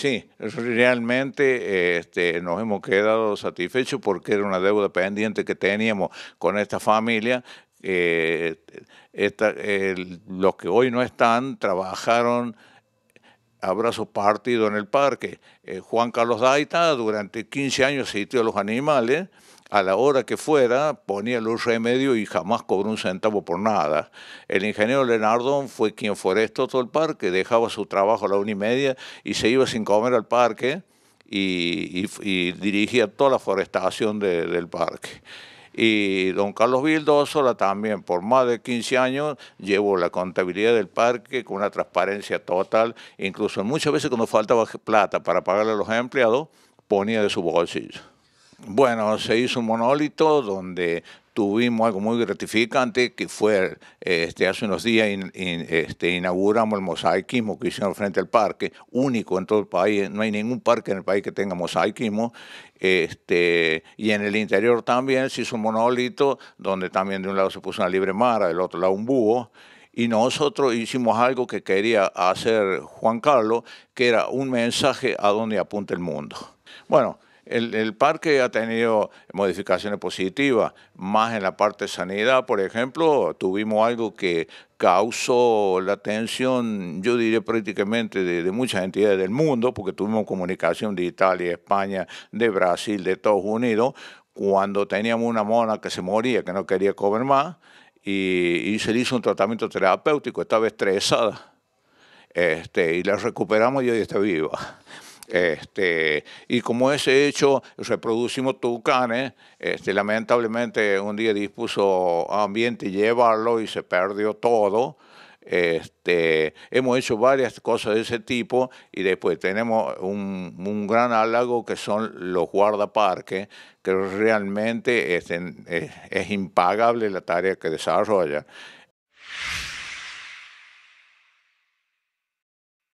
Sí, realmente este, nos hemos quedado satisfechos porque era una deuda pendiente que teníamos con esta familia. Eh, los que hoy no están trabajaron habrá su partido en el parque. Eh, Juan Carlos Daita durante 15 años sitió a los animales, a la hora que fuera ponía los remedios y jamás cobró un centavo por nada. El ingeniero Leonardo fue quien forestó todo el parque, dejaba su trabajo a la una y media y se iba sin comer al parque y, dirigía toda la forestación del parque. Y don Carlos sola también por más de 15 años llevó la contabilidad del parque con una transparencia total, incluso muchas veces cuando faltaba plata para pagarle a los empleados, ponía de su bolsillo. Bueno, se hizo un monólito donde tuvimos algo muy gratificante que fue este, hace unos días este, inauguramos el mosaicismo que hicieron frente al parque, único en todo el país, no hay ningún parque en el país que tenga mosaicismo, este, y en el interior también se hizo un monolito donde también de un lado se puso una libre mara, del otro lado un búho, y nosotros hicimos algo que quería hacer Juan Carlos, que era un mensaje a donde apunta el mundo. Bueno, el, parque ha tenido modificaciones positivas, más en la parte de sanidad, por ejemplo, tuvimos algo que causó la atención, yo diría prácticamente, de, muchas entidades del mundo, porque tuvimos comunicación de Italia, España, de Brasil, de Estados Unidos, cuando teníamos una mona que se moría, que no quería comer más, y, se le hizo un tratamiento terapéutico, estaba estresada, este, y la recuperamos y hoy está viva. Este, y como ese hecho reproducimos tucanes, este, lamentablemente un día dispuso ambiente llevarlo y se perdió todo. Este, hemos hecho varias cosas de ese tipo y después tenemos un, gran halago que son los guardaparques, que realmente este, es, es impagable la tarea que desarrollan.